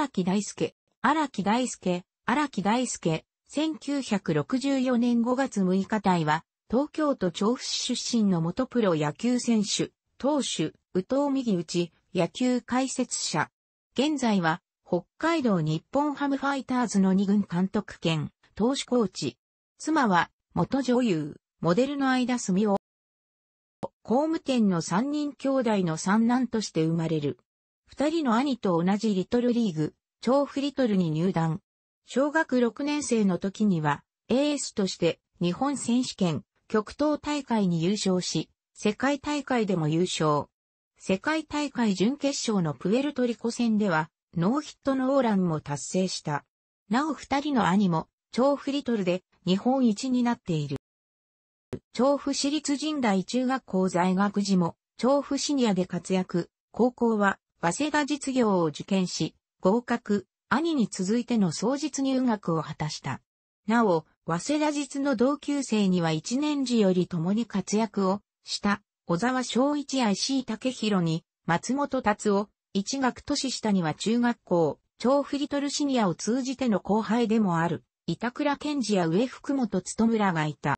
荒木大輔、荒木大輔、荒木大輔、1964年5月6日隊は、東京都調布市出身の元プロ野球選手、投手、宇藤右打野球解説者。現在は、北海道日本ハムファイターズの2軍監督兼、投手コーチ。妻は、元女優、モデルの間住夫。公務店の3人兄弟の三男として生まれる。二人の兄と同じリトルリーグ、調布リトルに入団。小学6年生の時には、エースとして日本選手権、極東大会に優勝し、世界大会でも優勝。世界大会準決勝のプエルトリコ戦では、ノーヒットノーランも達成した。なお二人の兄も、調布リトルで日本一になっている。調布市立神大中学校在学時も、調布シニアで活躍、高校は早稲田実業を受験し、合格、兄に続いての創実入学を果たした。なお、早稲田実の同級生には一年時より共に活躍をした小沢昭一や石井武弘に松本達夫、一学年下には中学校、超フリトルシニアを通じての後輩でもある板倉健二や上福本むらがいた。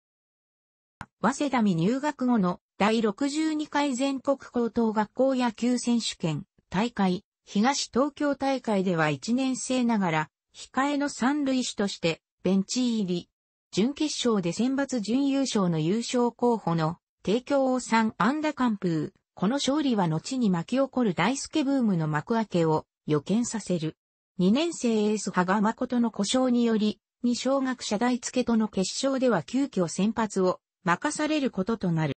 早稲田に入学後の第62回全国高等学校野球選手権大会、東東京大会では1年生ながら、控えの三塁手として、ベンチ入り。準決勝で選抜準優勝の優勝候補の、帝京をさ安打完封。この勝利は後に巻き起こる大助ブームの幕開けを予見させる。2年生エース羽賀誠の故障により、二小学社大付との決勝では急遽先発を任されることとなる。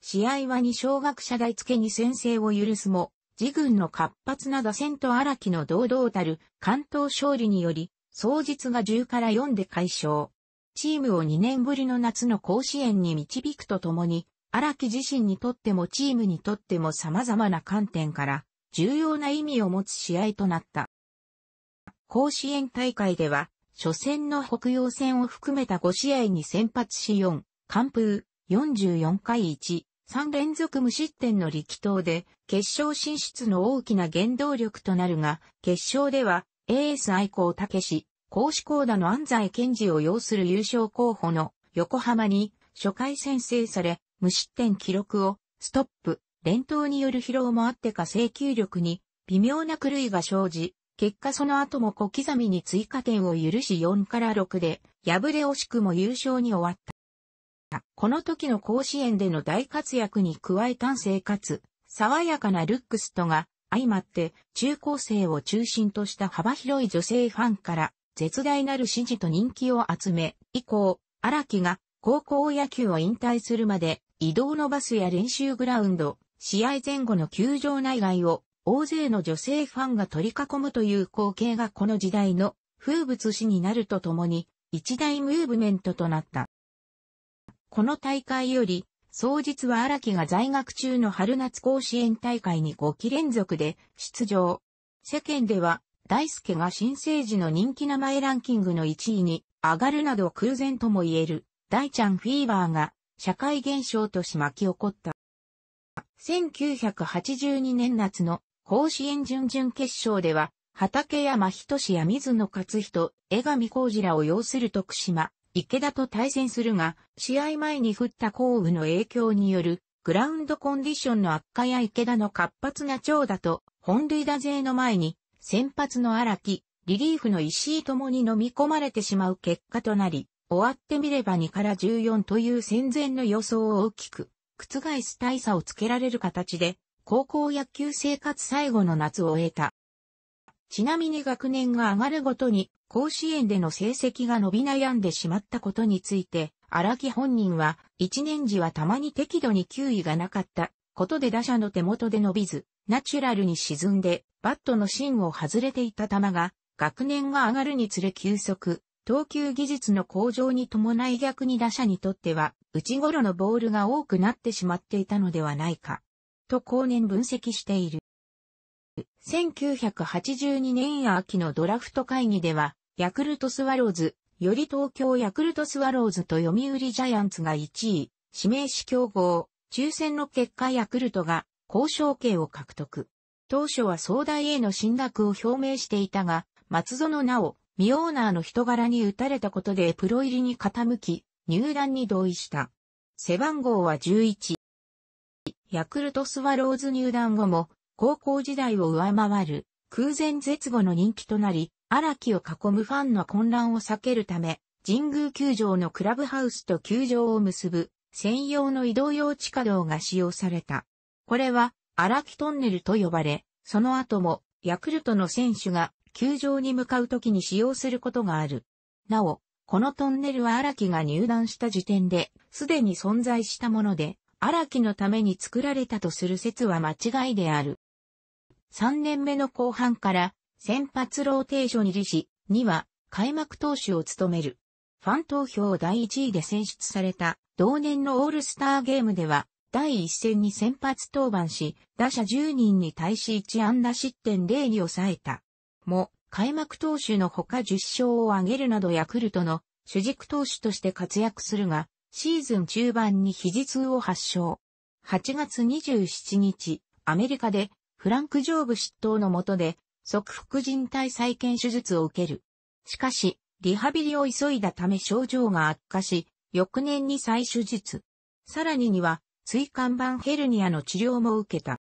試合は二小学社大付に先制を許すも、自軍の活発な打線と荒木の堂々たる関東勝利により、総日が10から4で解消。チームを2年ぶりの夏の甲子園に導くとともに、荒木自身にとってもチームにとっても様々な観点から重要な意味を持つ試合となった。甲子園大会では、初戦の北洋戦を含めた5試合に先発し4、完封、44回1、3連続無失点の力投で、決勝進出の大きな原動力となるが、決勝では、エース愛好武史、公子高田の安西健治を擁する優勝候補の横浜に初回先制され、無失点記録をストップ、連投による疲労もあってか制球力に微妙な狂いが生じ、結果その後も小刻みに追加点を許し4から6で、敗れ惜しくも優勝に終わった。。この時の甲子園での大活躍に加えた。生かつ、爽やかなルックスとが、相まって中高生を中心とした幅広い女性ファンから絶大なる支持と人気を集め、以降、荒木が高校野球を引退するまで移動のバスや練習グラウンド、試合前後の球場内外を大勢の女性ファンが取り囲むという光景がこの時代の風物詩になるとともに一大ムーブメントとなった。この大会より、総日は荒木が在学中の春夏甲子園大会に5期連続で出場。世間では、大輔が新生児の人気名前ランキングの1位に上がるなど空前とも言える、大ちゃんフィーバーが社会現象とし巻き起こった。1982年夏の甲子園準々決勝では、畠山仁や水野勝人、江上浩二らを擁する徳島、池田と対戦するが、試合前に降った降雨の影響による、グラウンドコンディションの悪化や池田の活発な長打と、本塁打勢の前に、先発の荒木、リリーフの石井ともに飲み込まれてしまう結果となり、終わってみれば2から14という戦前の予想を大きく、覆す大差をつけられる形で、高校野球生活最後の夏を終えた。ちなみに学年が上がるごとに甲子園での成績が伸び悩んでしまったことについて、荒木本人は、一年時はたまに適度に球威がなかったことで打者の手元で伸びず、ナチュラルに沈んで、バットの芯を外れていた球が、学年が上がるにつれ急速、投球技術の向上に伴い逆に打者にとっては、内頃のボールが多くなってしまっていたのではないか、と後年分析している。1982年秋のドラフト会議では、ヤクルトスワローズ、より東京ヤクルトスワローズと読売ジャイアンツが1位、指名し競合、抽選の結果ヤクルトが交渉権を獲得。当初は総大への進学を表明していたが、松園なお、ミオーナーの人柄に打たれたことでプロ入りに傾き、入団に同意した。背番号は11。ヤクルトスワローズ入団後も、高校時代を上回る空前絶後の人気となり、荒木を囲むファンの混乱を避けるため、神宮球場のクラブハウスと球場を結ぶ専用の移動用地下道が使用された。これは荒木トンネルと呼ばれ、その後もヤクルトの選手が球場に向かう時に使用することがある。なお、このトンネルは荒木が入団した時点で、すでに存在したもので、荒木のために作られたとする説は間違いである。3年目の後半から先発ローテーション入りし、には開幕投手を務める。ファン投票第1位で選出された同年のオールスターゲームでは第1戦に先発登板し、打者10人に対し1安打失点0に抑えた。も、開幕投手のほか10勝を挙げるなどヤクルトの主軸投手として活躍するが、シーズン中盤に肘痛を発症。8月27日、アメリカでフランク・ジョーブ執刀の下で、即副人体再建手術を受ける。しかし、リハビリを急いだため症状が悪化し、翌年に再手術。さらにには、椎間板ヘルニアの治療も受けた。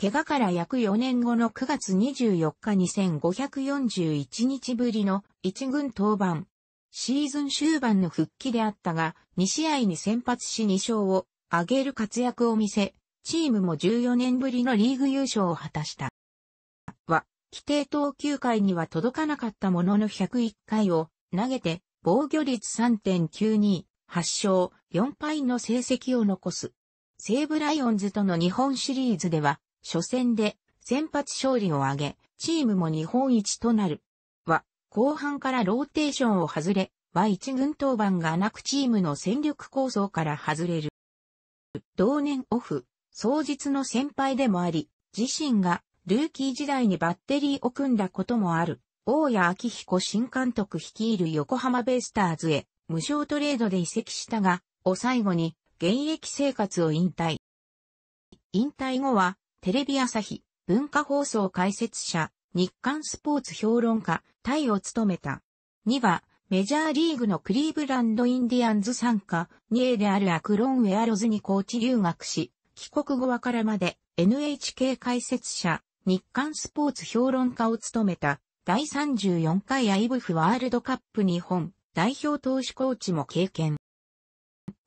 怪我から約4年後の9月24日2541日ぶりの一軍登板。シーズン終盤の復帰であったが、2試合に先発し2勝を挙げる活躍を見せ、チームも14年ぶりのリーグ優勝を果たした。は、規定投球回には届かなかったものの101回を投げて、防御率3.92、8勝4敗の成績を残す。西武ライオンズとの日本シリーズでは、初戦で先発勝利を挙げ、チームも日本一となる。は、後半からローテーションを外れ、は一軍登板がなくチームの戦力構想から外れる。同年オフ、双日の先輩でもあり、自身がルーキー時代にバッテリーを組んだこともある、大谷昭彦新監督率いる横浜ベイスターズへ、無償トレードで移籍したが、を最後に、現役生活を引退。引退後は、テレビ朝日、文化放送解説者、日刊スポーツ評論家、タイを務めた。2は、メジャーリーグのクリーブランドインディアンズ参加、2A であるアクロンウェアロズにコーチ留学し、帰国後はからまで NHK 解説者、日刊スポーツ評論家を務めた第34回アイブフワールドカップ日本代表投手コーチも経験。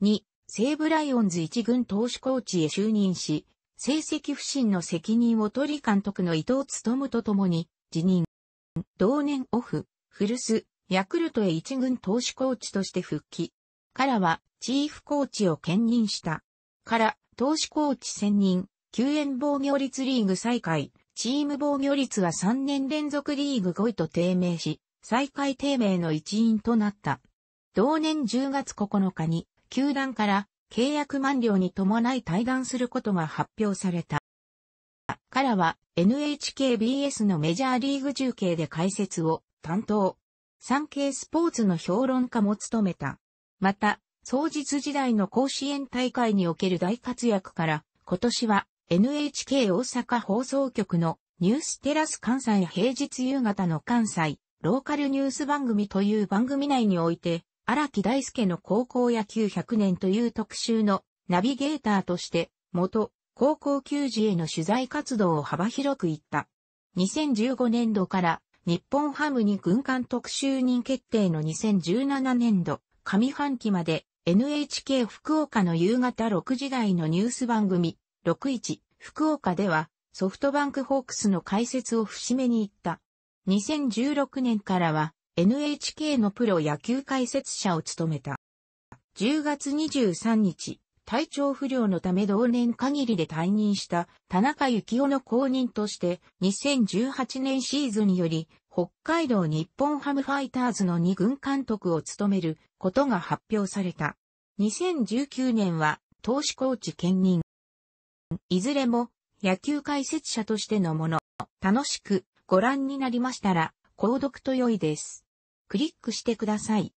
2、西武ライオンズ一軍投手コーチへ就任し、成績不振の責任を取り監督の伊藤務とともに辞任。同年オフ、古巣、ヤクルトへ一軍投手コーチとして復帰。からは、チーフコーチを兼任した。から、投手コーチ専任、救援防御率リーグ再開、チーム防御率は3年連続リーグ5位と低迷し、再開低迷の一員となった。同年10月9日に、球団から契約満了に伴い退団することが発表された。からは NHKBS のメジャーリーグ中継で解説を担当。産経スポーツの評論家も務めた。また、創日時代の甲子園大会における大活躍から、今年は NHK 大阪放送局のニューステラス関西平日夕方の関西ローカルニュース番組という番組内において、荒木大輔の高校野球100年という特集のナビゲーターとして、元高校球児への取材活動を幅広く行った。2015年度から日本ハムに軍艦特集人決定の2017年度上半期まで NHK 福岡の夕方6時台のニュース番組、61福岡ではソフトバンクホークスの解説を節目に行った。2016年からは NHK のプロ野球解説者を務めた。10月23日、体調不良のため同年限りで退任した田中幸雄の後任として2018年シーズンより北海道日本ハムファイターズの2軍監督を務めることが発表された。2019年は投資コーチ兼任。いずれも野球解説者としてのもの。楽しくご覧になりましたら購読と良いです。クリックしてください。